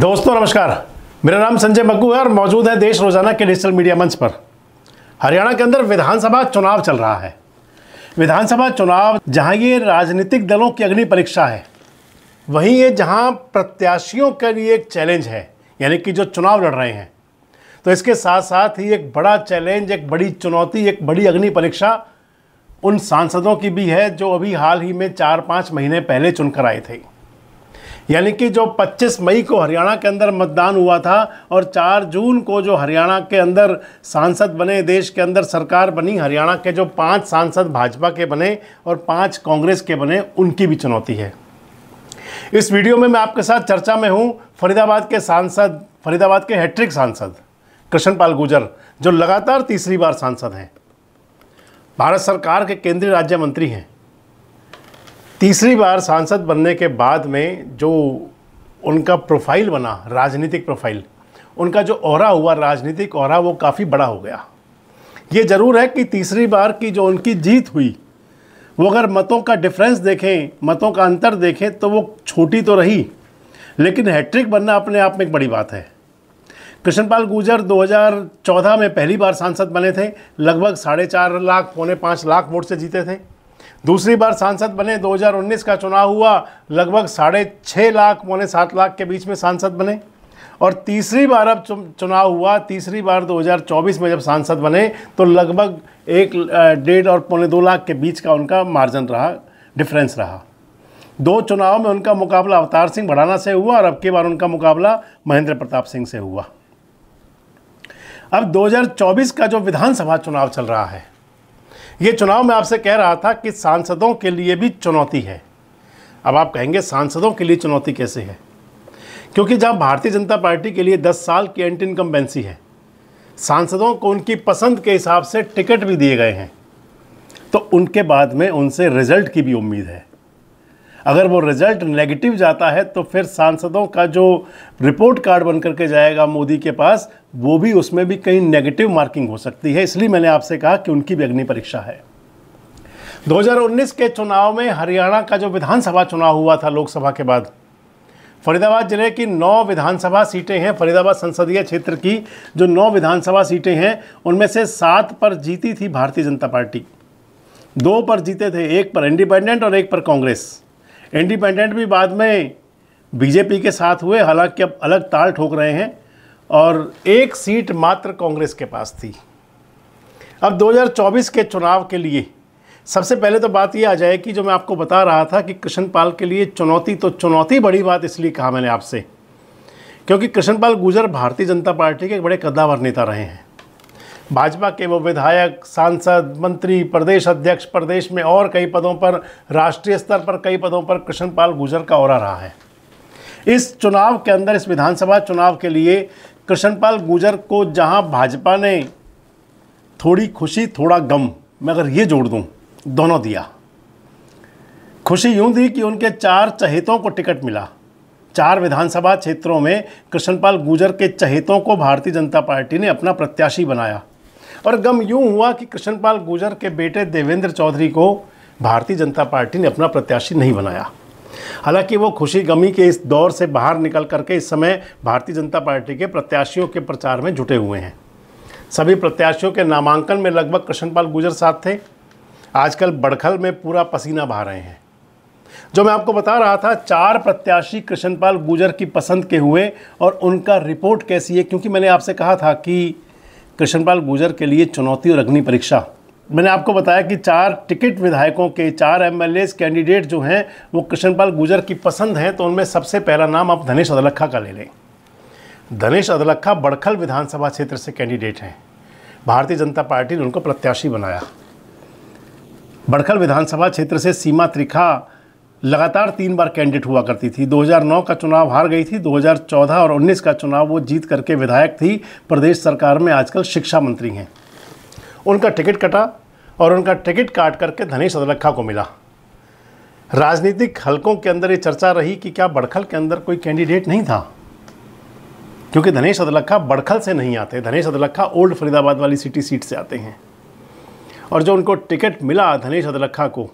दोस्तों नमस्कार मेरा नाम संजय मग्गू है और मौजूद है देश रोजाना के डिजिटल मीडिया मंच पर हरियाणा के अंदर विधानसभा चुनाव चल रहा है विधानसभा चुनाव जहां ये राजनीतिक दलों की अग्नि परीक्षा है वहीं ये जहां प्रत्याशियों के लिए एक चैलेंज है यानी कि जो चुनाव लड़ रहे हैं तो इसके साथ साथ ही एक बड़ा चैलेंज एक बड़ी चुनौती एक बड़ी अग्नि परीक्षा उन सांसदों की भी है जो अभी हाल ही में चार पाँच महीने पहले चुनकर आए थे यानी कि जो 25 मई को हरियाणा के अंदर मतदान हुआ था और 4 जून को जो हरियाणा के अंदर सांसद बने देश के अंदर सरकार बनी हरियाणा के जो पांच सांसद भाजपा के बने और पांच कांग्रेस के बने उनकी भी चुनौती है इस वीडियो में मैं आपके साथ चर्चा में हूँ फरीदाबाद के सांसद फरीदाबाद के हैट्रिक सांसद कृष्णपाल गुजर जो लगातार तीसरी बार सांसद हैं भारत सरकार के केंद्रीय राज्य मंत्री हैं तीसरी बार सांसद बनने के बाद में जो उनका प्रोफाइल बना राजनीतिक प्रोफाइल उनका जो और हुआ राजनीतिक और वो काफ़ी बड़ा हो गया ये ज़रूर है कि तीसरी बार की जो उनकी जीत हुई वो अगर मतों का डिफरेंस देखें मतों का अंतर देखें तो वो छोटी तो रही लेकिन हैट्रिक बनना अपने आप में एक बड़ी बात है कृष्णपाल गुर्जर 2014 में पहली बार सांसद बने थे लगभग साढ़े चार लाख पौने पाँच लाख वोट से जीते थे दूसरी बार सांसद बने 2019 का चुनाव हुआ लगभग साढ़े छः लाख पौने सात लाख के बीच में सांसद बने और तीसरी बार अब चुनाव हुआ तीसरी बार 2024 में जब सांसद बने तो लगभग एक डेढ़ और पौने दो लाख के बीच का उनका मार्जिन रहा डिफरेंस रहा दो चुनाव में उनका मुकाबला अवतार सिंह भड़ाना से हुआ और अब की बार उनका मुकाबला महेंद्र प्रताप सिंह से हुआ अब 2024 का जो विधानसभा चुनाव चल रहा है ये चुनाव मैं आपसे कह रहा था कि सांसदों के लिए भी चुनौती है अब आप कहेंगे सांसदों के लिए चुनौती कैसे है क्योंकि जहाँ भारतीय जनता पार्टी के लिए दस साल की एंटी इनकम्बेंसी है सांसदों को उनकी पसंद के हिसाब से टिकट भी दिए गए हैं तो उनके बाद में उनसे रिजल्ट की भी उम्मीद है अगर वो रिजल्ट नेगेटिव जाता है तो फिर सांसदों का जो रिपोर्ट कार्ड बन करके जाएगा मोदी के पास वो भी उसमें भी कहीं नेगेटिव मार्किंग हो सकती है इसलिए मैंने आपसे कहा कि उनकी भी अग्नि परीक्षा है 2019 के चुनाव में हरियाणा का जो विधानसभा चुनाव हुआ था लोकसभा के बाद फरीदाबाद जिले की नौ विधानसभा सीटें हैं फरीदाबाद संसदीय क्षेत्र की जो नौ विधानसभा सीटें हैं उनमें से सात पर जीती थी भारतीय जनता पार्टी दो पर जीते थे एक पर इंडिपेंडेंट और एक पर कांग्रेस इंडिपेंडेंट भी बाद में बीजेपी के साथ हुए हालांकि अब अलग ताल ठोक रहे हैं और एक सीट मात्र कांग्रेस के पास थी अब 2024 के चुनाव के लिए सबसे पहले तो बात ये आ जाए कि जो मैं आपको बता रहा था कि कृष्ण पाल के लिए चुनौती तो चुनौती बड़ी बात इसलिए कहा मैंने आपसे क्योंकि कृष्ण पाल गुजर भारतीय जनता पार्टी के एक बड़े कद्दावर नेता रहे हैं भाजपा के वो विधायक सांसद मंत्री प्रदेश अध्यक्ष प्रदेश में और कई पदों पर राष्ट्रीय स्तर पर कई पदों पर कृष्ण पाल गुर्जर का और रहा है इस चुनाव के अंदर इस विधानसभा चुनाव के लिए कृष्ण पाल गुर्जर को जहां भाजपा ने थोड़ी खुशी थोड़ा गम मैं अगर ये जोड़ दूँ दोनों दिया खुशी यूं दी कि उनके चार चहेतों को टिकट मिला चार विधानसभा क्षेत्रों में कृष्णपाल गुर्जर के चहेतों को भारतीय जनता पार्टी ने अपना प्रत्याशी बनाया और गम यूं हुआ कि कृष्णपाल गुर्जर के बेटे देवेंद्र चौधरी को भारतीय जनता पार्टी ने अपना प्रत्याशी नहीं बनाया हालांकि वो खुशी गमी के इस दौर से बाहर निकल करके इस समय भारतीय जनता पार्टी के प्रत्याशियों के प्रचार में जुटे हुए हैं सभी प्रत्याशियों के नामांकन में लगभग कृष्णपाल गुर्जर साथ थे आजकल बड़खल में पूरा पसीना बहा रहे हैं जो मैं आपको बता रहा था चार प्रत्याशी कृष्णपाल गुर्जर की पसंद के हुए और उनका रिपोर्ट कैसी है क्योंकि मैंने आपसे कहा था कि कृष्णपाल गुर्जर के लिए चुनौती और अग्नि परीक्षा मैंने आपको बताया कि चार टिकट विधायकों के चार एम कैंडिडेट जो हैं वो कृष्णपाल गुर्जर की पसंद हैं तो उनमें सबसे पहला नाम आप धनेश अदलखा का ले लें धनेश अदलखा बड़खल विधानसभा क्षेत्र से कैंडिडेट हैं भारतीय जनता पार्टी ने उनको प्रत्याशी बनाया बड़खल विधानसभा क्षेत्र से सीमा त्रिखा लगातार तीन बार कैंडिडेट हुआ करती थी 2009 का चुनाव हार गई थी 2014 और 19 का चुनाव वो जीत करके विधायक थी प्रदेश सरकार में आजकल शिक्षा मंत्री हैं उनका टिकट कटा और उनका टिकट काट करके धनेश अदरखा को मिला राजनीतिक हलकों के अंदर ये चर्चा रही कि क्या बड़खल के अंदर कोई कैंडिडेट नहीं था क्योंकि धनेश अदलखा बड़खल से नहीं आते धनेश अदलखा ओल्ड फरीदाबाद वाली सिटी सीट से आते हैं और जो उनको टिकट मिला धनेश अदलखा को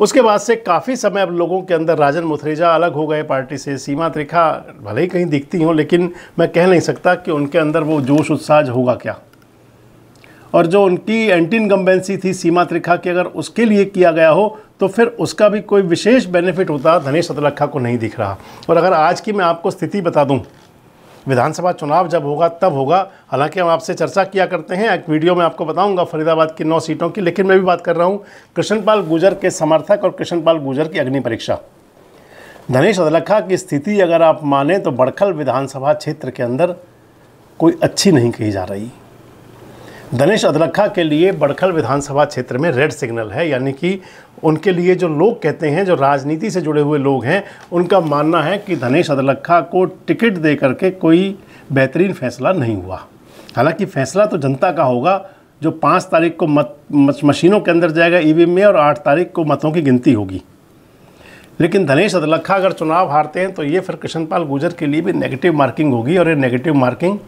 उसके बाद से काफ़ी समय अब लोगों के अंदर राजन मुथरेजा अलग हो गए पार्टी से सीमा त्रिखा भले ही कहीं दिखती हों लेकिन मैं कह नहीं सकता कि उनके अंदर वो जोश उत्साह होगा क्या और जो उनकी एंटी इनकम्बेंसी थी सीमा त्रिखा की अगर उसके लिए किया गया हो तो फिर उसका भी कोई विशेष बेनिफिट होता धनेश सतलखा को नहीं दिख रहा और अगर आज की मैं आपको स्थिति बता दूँ विधानसभा चुनाव जब होगा तब होगा हालांकि हम आपसे चर्चा किया करते हैं एक वीडियो में आपको बताऊंगा फरीदाबाद की नौ सीटों की लेकिन मैं भी बात कर रहा हूं कृष्णपाल गुजर के समर्थक और कृष्णपाल गुजर की अग्नि परीक्षा धनेश अदलखा की स्थिति अगर आप माने तो बड़खल विधानसभा क्षेत्र के अंदर कोई अच्छी नहीं कही जा रही दनेश अदलखा के लिए बड़खल विधानसभा क्षेत्र में रेड सिग्नल है यानी कि उनके लिए जो लोग कहते हैं जो राजनीति से जुड़े हुए लोग हैं उनका मानना है कि धनेश अदलखा को टिकट दे करके कोई बेहतरीन फैसला नहीं हुआ हालांकि फैसला तो जनता का होगा जो पाँच तारीख को मत मशीनों के अंदर जाएगा ईवीएम में और आठ तारीख को मतों की गिनती होगी लेकिन धनेश अदलखा अगर चुनाव हारते हैं तो ये फिर कृष्णपाल गुर्जर के लिए भी नेगेटिव मार्किंग होगी और ये नेगेटिव मार्किंग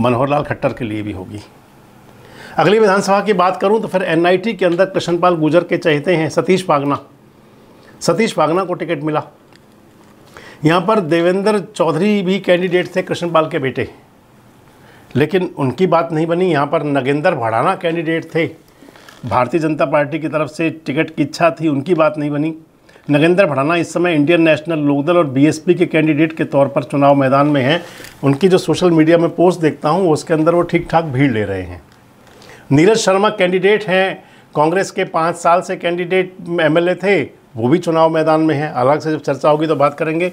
मनोहर लाल खट्टर के लिए भी होगी अगली विधानसभा की बात करूं तो फिर एनआईटी के अंदर कृष्णपाल गुजर के चाहते हैं सतीश पागना सतीश पागना को टिकट मिला यहाँ पर देवेंद्र चौधरी भी कैंडिडेट थे कृष्णपाल के बेटे लेकिन उनकी बात नहीं बनी यहाँ पर नगेंद्र भड़ाना कैंडिडेट थे भारतीय जनता पार्टी की तरफ से टिकट की इच्छा थी उनकी बात नहीं बनी नगेंद्र भड़ाना इस समय इंडियन नेशनल लोकदल और बीएसपी के कैंडिडेट के तौर पर चुनाव मैदान में हैं उनकी जो सोशल मीडिया में पोस्ट देखता हूँ उसके अंदर वो ठीक ठाक भीड़ ले रहे हैं नीरज शर्मा कैंडिडेट हैं कांग्रेस के पाँच साल से कैंडिडेट एमएलए थे वो भी चुनाव मैदान में हैं अलग से जब चर्चा होगी तो बात करेंगे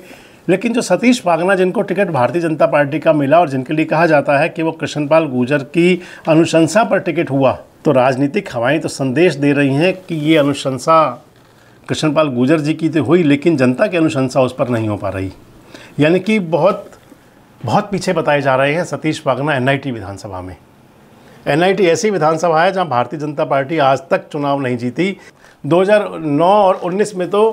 लेकिन जो सतीश पागना जिनको टिकट भारतीय जनता पार्टी का मिला और जिनके लिए कहा जाता है कि वो कृष्णपाल गुर्जर की अनुशंसा पर टिकट हुआ तो राजनीतिक हवाएं तो संदेश दे रही हैं कि ये अनुशंसा कृष्णपाल गुर्जर जी की तो हुई लेकिन जनता की अनुशंसा उस पर नहीं हो पा रही यानी कि बहुत बहुत पीछे बताए जा रहे हैं सतीश पागना एनआईटी विधानसभा में एनआईटी ऐसी विधानसभा है जहां भारतीय जनता पार्टी आज तक चुनाव नहीं जीती 2009 और 19 में तो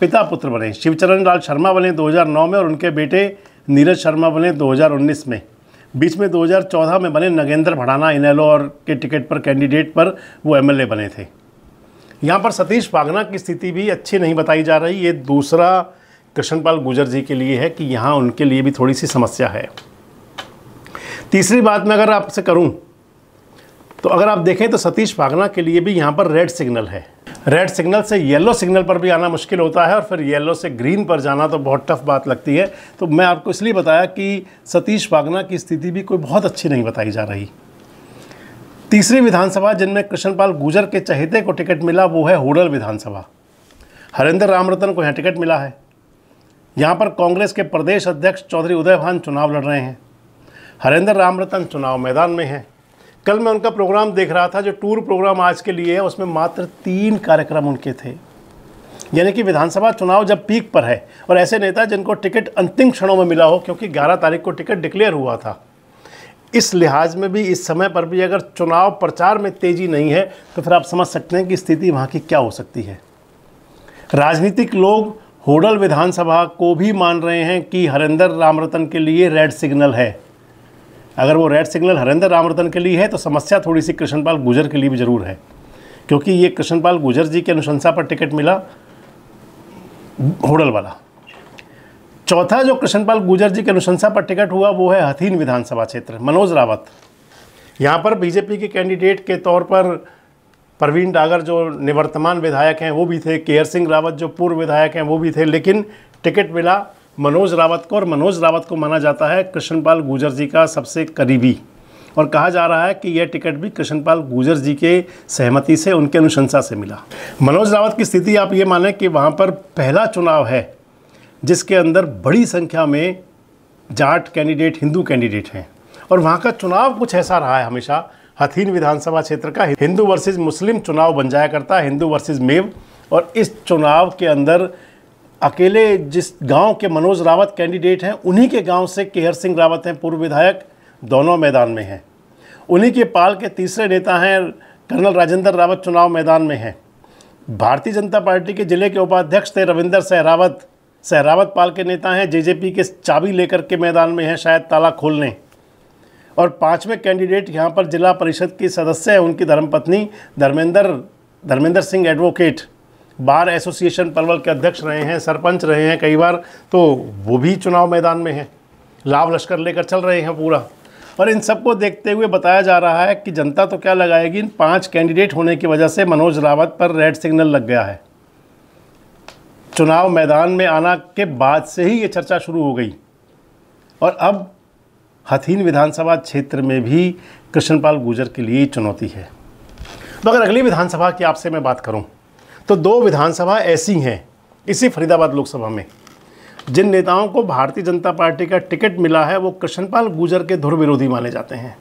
पिता पुत्र बने शिवचरण लाल शर्मा बने 2009 में और उनके बेटे नीरज शर्मा बने 2019 में बीच में 2014 में बने नगेंद्र भड़ाना इनेलो और के टिकट पर कैंडिडेट पर वो एमएलए बने थे यहाँ पर सतीश पागना की स्थिति भी अच्छी नहीं बताई जा रही ये दूसरा कृष्णपाल गुजर जी के लिए है कि यहाँ उनके लिए भी थोड़ी सी समस्या है तीसरी बात मैं अगर आपसे करूँ तो अगर आप देखें तो सतीश भागना के लिए भी यहाँ पर रेड सिग्नल है रेड सिग्नल से येलो सिग्नल पर भी आना मुश्किल होता है और फिर येलो से ग्रीन पर जाना तो बहुत टफ बात लगती है तो मैं आपको इसलिए बताया कि सतीश भागना की स्थिति भी कोई बहुत अच्छी नहीं बताई जा रही तीसरी विधानसभा जिनमें कृष्णपाल गुजर के चहेते को टिकट मिला वो है होडल विधानसभा हरेंद्र रामरतन को यहाँ टिकट मिला है यहाँ पर कांग्रेस के प्रदेश अध्यक्ष चौधरी उदयभान चुनाव लड़ रहे हैं हरेंद्र रामरतन चुनाव मैदान में हैं कल मैं उनका प्रोग्राम देख रहा था जो टूर प्रोग्राम आज के लिए है उसमें मात्र तीन कार्यक्रम उनके थे यानी कि विधानसभा चुनाव जब पीक पर है और ऐसे नेता जिनको टिकट अंतिम क्षणों में मिला हो क्योंकि 11 तारीख को टिकट डिक्लेयर हुआ था इस लिहाज में भी इस समय पर भी अगर चुनाव प्रचार में तेज़ी नहीं है तो फिर आप समझ सकते हैं कि स्थिति वहाँ की क्या हो सकती है राजनीतिक लोग होडल विधानसभा को भी मान रहे हैं कि हरेंद्र रामरतन के लिए रेड सिग्नल है अगर वो रेड सिग्नल हरेंद्र रामवर्धन के लिए है तो समस्या थोड़ी सी कृष्णपाल गुजर के लिए भी ज़रूर है क्योंकि ये कृष्णपाल गुजर जी की अनुशंसा पर टिकट मिला होडल वाला चौथा जो कृष्णपाल गुजर जी की अनुशंसा पर टिकट हुआ वो है हथीन विधानसभा क्षेत्र मनोज रावत यहाँ पर बीजेपी के कैंडिडेट के तौर पर प्रवीण डागर जो निवर्तमान विधायक हैं वो भी थे केयर सिंह रावत जो पूर्व विधायक हैं वो भी थे लेकिन टिकट मिला मनोज रावत को और मनोज रावत को माना जाता है कृष्णपाल गुर्जर जी का सबसे करीबी और कहा जा रहा है कि यह टिकट भी कृष्णपाल गुर्जर जी के सहमति से उनके अनुशंसा से मिला मनोज रावत की स्थिति आप ये माने कि वहाँ पर पहला चुनाव है जिसके अंदर बड़ी संख्या में जाट कैंडिडेट हिंदू कैंडिडेट हैं और वहाँ का चुनाव कुछ ऐसा रहा है हमेशा हथीन विधानसभा क्षेत्र का हिंदू वर्सेज मुस्लिम चुनाव बन जाया करता है हिंदू वर्सेज मेव और इस चुनाव के अंदर अकेले जिस गांव के मनोज रावत कैंडिडेट हैं उन्हीं के गांव से केहर सिंह रावत हैं पूर्व विधायक दोनों मैदान में हैं उन्हीं के पाल के तीसरे नेता हैं कर्नल राजेंद्र रावत चुनाव मैदान में हैं भारतीय जनता पार्टी के जिले के उपाध्यक्ष थे रविंदर सहरावत सहरावत पाल के नेता हैं जे के चाबी लेकर के मैदान में हैं शायद ताला खोलने और पाँचवें कैंडिडेट यहाँ पर जिला परिषद की सदस्य हैं उनकी धर्मपत्नी Dharmendra Dharmendra Singh advocate bar association Palwal के अध्यक्ष रहे हैं सरपंच रहे हैं कई बार तो वो भी चुनाव मैदान में हैं लाभ लश्कर लेकर चल रहे हैं पूरा और इन सबको देखते हुए बताया जा रहा है कि जनता तो क्या लगाएगी इन पांच कैंडिडेट होने की वजह से मनोज रावत पर रेड सिग्नल लग गया है चुनाव मैदान में आना के बाद से ही ये चर्चा शुरू हो गई और अब हथीन विधानसभा क्षेत्र में भी कृष्णपाल गुर्जर के लिए चुनौती है तो अगर अगली विधानसभा की आपसे मैं बात करूं तो दो विधानसभा ऐसी हैं इसी फरीदाबाद लोकसभा में जिन नेताओं को भारतीय जनता पार्टी का टिकट मिला है वो कृष्णपाल गुजर के धुर विरोधी माने जाते हैं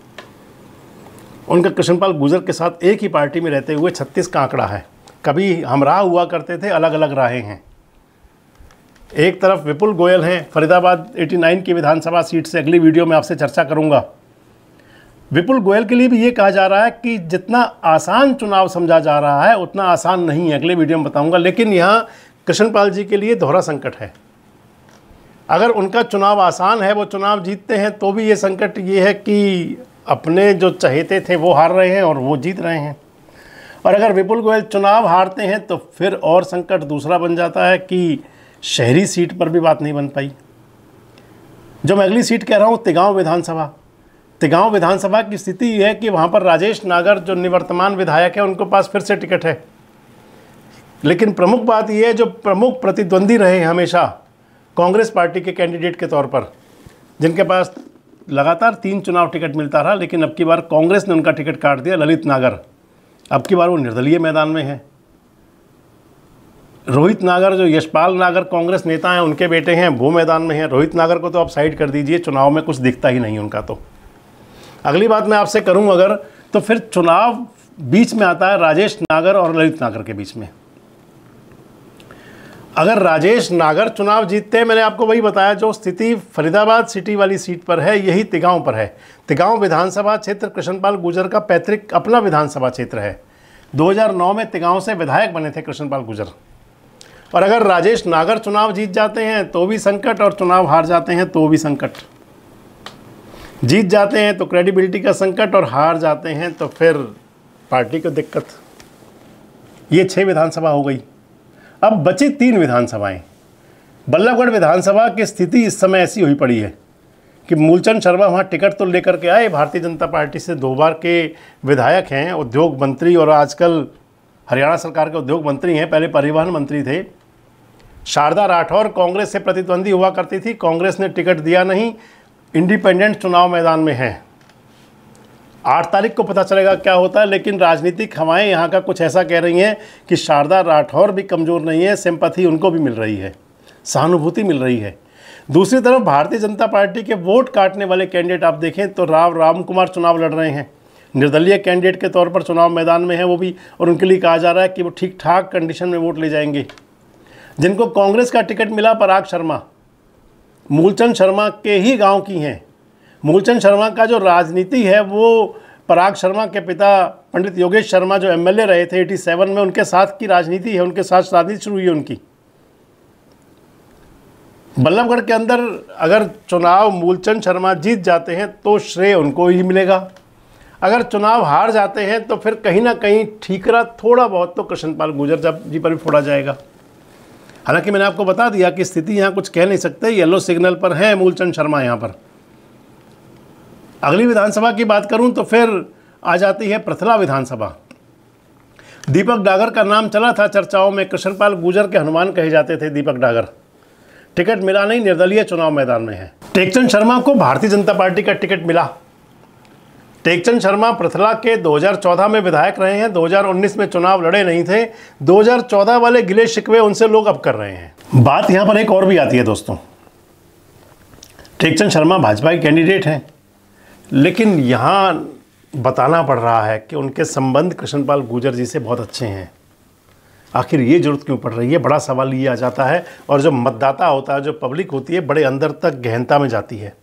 उनका कृष्णपाल गुजर के साथ एक ही पार्टी में रहते हुए छत्तीस का आंकड़ा है कभी हमराह हुआ करते थे अलग अलग राहें हैं एक तरफ विपुल गोयल हैं फरीदाबाद 89 की विधानसभा सीट से अगली वीडियो में आपसे चर्चा करूंगा विपुल गोयल के लिए भी ये कहा जा रहा है कि जितना आसान चुनाव समझा जा रहा है उतना आसान नहीं है अगले वीडियो में बताऊंगा लेकिन यहाँ कृष्णपाल जी के लिए दोहरा संकट है अगर उनका चुनाव आसान है वो चुनाव जीतते हैं तो भी ये संकट ये है कि अपने जो चहेते थे वो हार रहे हैं और वो जीत रहे हैं और अगर विपुल गोयल चुनाव हारते हैं तो फिर और संकट दूसरा बन जाता है कि शहरी सीट पर भी बात नहीं बन पाई जो मैं अगली सीट कह रहा हूँ तिगांव विधानसभा तिगांव विधानसभा की स्थिति यह है कि वहाँ पर राजेश नागर जो निवर्तमान विधायक है उनके पास फिर से टिकट है लेकिन प्रमुख बात यह है जो प्रमुख प्रतिद्वंदी रहे हमेशा कांग्रेस पार्टी के कैंडिडेट के तौर पर जिनके पास लगातार तीन चुनाव टिकट मिलता रहा लेकिन अब की बार कांग्रेस ने उनका टिकट काट दिया ललित नागर अब की बार वो निर्दलीय मैदान में है रोहित नागर जो यशपाल नागर कांग्रेस नेता हैं उनके बेटे हैं वो मैदान में हैं रोहित नागर को तो आप साइड कर दीजिए चुनाव में कुछ दिखता ही नहीं उनका तो अगली बात मैं आपसे करूँ अगर तो फिर चुनाव बीच में आता है राजेश नागर और ललित नागर के बीच में अगर राजेश नागर चुनाव जीतते हैं मैंने आपको वही बताया जो स्थिति फरीदाबाद सिटी वाली सीट पर है यही तिगांव पर है तिगांव विधानसभा क्षेत्र कृष्णपाल गुजर का पैतृक अपना विधानसभा क्षेत्र है 2009 में तिगांव से विधायक बने थे कृष्णपाल गुजर और अगर राजेश नागर चुनाव जीत जाते हैं तो भी संकट और चुनाव हार जाते हैं तो भी संकट जीत जाते हैं तो क्रेडिबिलिटी का संकट और हार जाते हैं तो फिर पार्टी को दिक्कत ये छः विधानसभा हो गई अब बची तीन विधानसभाएं बल्लभगढ़ विधानसभा की स्थिति इस समय ऐसी हुई पड़ी है कि मूलचंद शर्मा वहाँ टिकट तो लेकर के आए भारतीय जनता पार्टी से दो बार के विधायक हैं उद्योग मंत्री और आजकल हरियाणा सरकार के उद्योग मंत्री हैं पहले परिवहन मंत्री थे शारदा राठौर कांग्रेस से प्रतिद्वंदी हुआ करती थी कांग्रेस ने टिकट दिया नहीं इंडिपेंडेंट चुनाव मैदान में हैं आठ तारीख को पता चलेगा क्या होता है लेकिन राजनीतिक हवाएं यहाँ का कुछ ऐसा कह रही हैं कि शारदा राठौर भी कमज़ोर नहीं है सिंपथी उनको भी मिल रही है सहानुभूति मिल रही है दूसरी तरफ भारतीय जनता पार्टी के वोट काटने वाले कैंडिडेट आप देखें तो राव राम कुमार चुनाव लड़ रहे हैं निर्दलीय कैंडिडेट के तौर पर चुनाव मैदान में हैं वो भी और उनके लिए कहा जा रहा है कि वो ठीक ठाक कंडीशन में वोट ले जाएंगे जिनको कांग्रेस का टिकट मिला पराग शर्मा मूलचंद शर्मा के ही गांव की हैं मूलचंद शर्मा का जो राजनीति है वो पराग शर्मा के पिता पंडित योगेश शर्मा जो एमएलए रहे थे 87 में उनके साथ की राजनीति है उनके साथ शादी शुरू हुई उनकी बल्लभगढ़ के अंदर अगर चुनाव मूलचंद शर्मा जीत जाते हैं तो श्रेय उनको ही मिलेगा अगर चुनाव हार जाते हैं तो फिर कहीं ना कहीं ठीकरा थोड़ा बहुत तो कृष्णपाल गुर्जर जी पर भी फोड़ा जाएगा हालांकि मैंने आपको बता दिया कि स्थिति यहाँ कुछ कह नहीं सकते येलो सिग्नल पर हैं मूलचंद शर्मा यहाँ पर अगली विधानसभा की बात करूं तो फिर आ जाती है प्रथला विधानसभा दीपक डागर का नाम चला था चर्चाओं में कृष्णपाल गुजर के हनुमान कहे जाते थे दीपक डागर टिकट मिला नहीं निर्दलीय चुनाव मैदान में है टेकचंद शर्मा को भारतीय जनता पार्टी का टिकट मिला टेकचंद शर्मा पृथला के 2014 में विधायक रहे हैं 2019 में चुनाव लड़े नहीं थे 2014 वाले गिले शिकवे उनसे लोग अब कर रहे हैं बात यहाँ पर एक और भी आती है दोस्तों टेकचंद शर्मा भाजपा के कैंडिडेट हैं लेकिन यहाँ बताना पड़ रहा है कि उनके संबंध कृष्णपाल गुर्जर जी से बहुत अच्छे हैं आखिर ये जरूरत क्यों पड़ रही है बड़ा सवाल ये आ जाता है और जो मतदाता होता है जो पब्लिक होती है बड़े अंदर तक गहनता में जाती है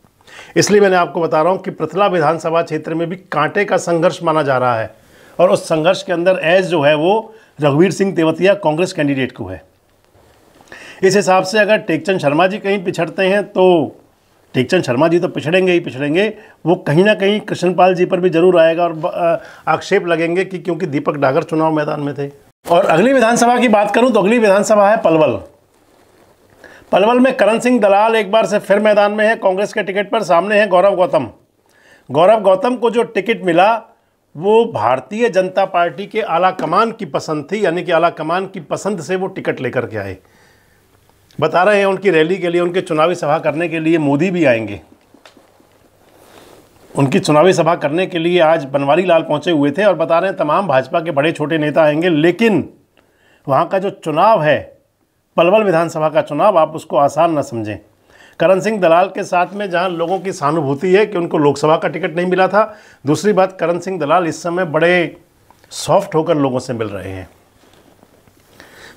इसलिए मैंने आपको बता रहा हूँ कि प्रतला विधानसभा क्षेत्र में भी कांटे का संघर्ष माना जा रहा है और उस संघर्ष के अंदर एज जो है वो रघुवीर सिंह तेवतिया कांग्रेस कैंडिडेट को है इस हिसाब से अगर टेकचंद शर्मा जी कहीं पिछड़ते हैं तो टेकचंद शर्मा जी तो पिछड़ेंगे ही पिछड़ेंगे वो कहीं ना कहीं कृष्णपाल जी पर भी जरूर आएगा और आक्षेप लगेंगे कि क्योंकि दीपक डागर चुनाव मैदान में थे और अगली विधानसभा की बात करूं तो अगली विधानसभा है पलवल पलवल में करण सिंह दलाल एक बार से फिर मैदान में है कांग्रेस के टिकट पर सामने हैं गौरव गौतम गौरव गौतम को जो टिकट मिला वो भारतीय जनता पार्टी के आला कमान की पसंद थी यानी कि आला कमान की पसंद से वो टिकट लेकर के आए बता रहे हैं उनकी रैली के लिए उनके चुनावी सभा करने के लिए मोदी भी आएंगे उनकी चुनावी सभा करने के लिए आज बनवारी लाल पहुंचे हुए थे और बता रहे हैं तमाम भाजपा के बड़े छोटे नेता आएंगे लेकिन वहाँ का जो चुनाव है पलवल विधानसभा का चुनाव आप उसको आसान न समझें करण सिंह दलाल के साथ में जहां लोगों की सहानुभूति है कि उनको लोकसभा का टिकट नहीं मिला था दूसरी बात करण सिंह दलाल इस समय बड़े सॉफ्ट होकर लोगों से मिल रहे हैं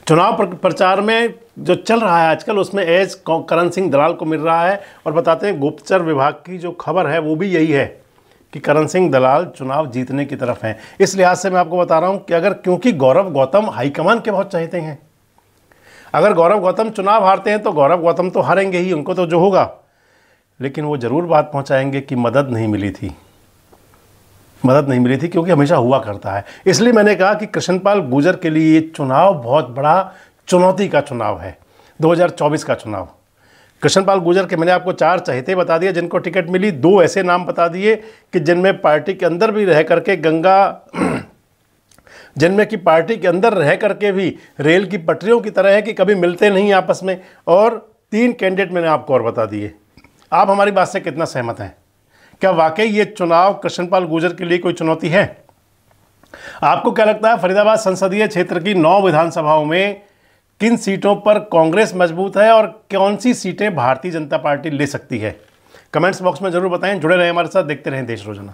चुनाव प्रचार में जो चल रहा है आजकल उसमें एज करण सिंह दलाल को मिल रहा है और बताते हैं गुप्तचर विभाग की जो खबर है वो भी यही है कि करण सिंह दलाल चुनाव जीतने की तरफ हैं इस लिहाज से मैं आपको बता रहा हूं कि अगर क्योंकि गौरव गौतम हाईकमान के बहुत चाहते हैं अगर गौरव गौतम चुनाव हारते हैं तो गौरव गौतम तो हारेंगे ही उनको तो जो होगा लेकिन वो ज़रूर बात पहुंचाएंगे कि मदद नहीं मिली थी मदद नहीं मिली थी क्योंकि हमेशा हुआ करता है इसलिए मैंने कहा कि कृष्णपाल गुजर के लिए ये चुनाव बहुत बड़ा चुनौती का चुनाव है 2024 का चुनाव कृष्णपाल गुजर के मैंने आपको चार चहेते बता दिए जिनको टिकट मिली दो ऐसे नाम बता दिए कि जिनमें पार्टी के अंदर भी रह करके गंगा जिनमें कि पार्टी के अंदर रह करके भी रेल की पटरियों की तरह है कि कभी मिलते नहीं आपस में और तीन कैंडिडेट मैंने आपको और बता दिए आप हमारी बात से कितना सहमत हैं क्या वाकई ये चुनाव कृष्णपाल गुर्जर के लिए कोई चुनौती है आपको क्या लगता है फरीदाबाद संसदीय क्षेत्र की नौ विधानसभाओं में किन सीटों पर कांग्रेस मजबूत है और कौन सी सीटें भारतीय जनता पार्टी ले सकती है कमेंट्स बॉक्स में जरूर बताएं जुड़े रहें हमारे साथ देखते रहें देश रोजाना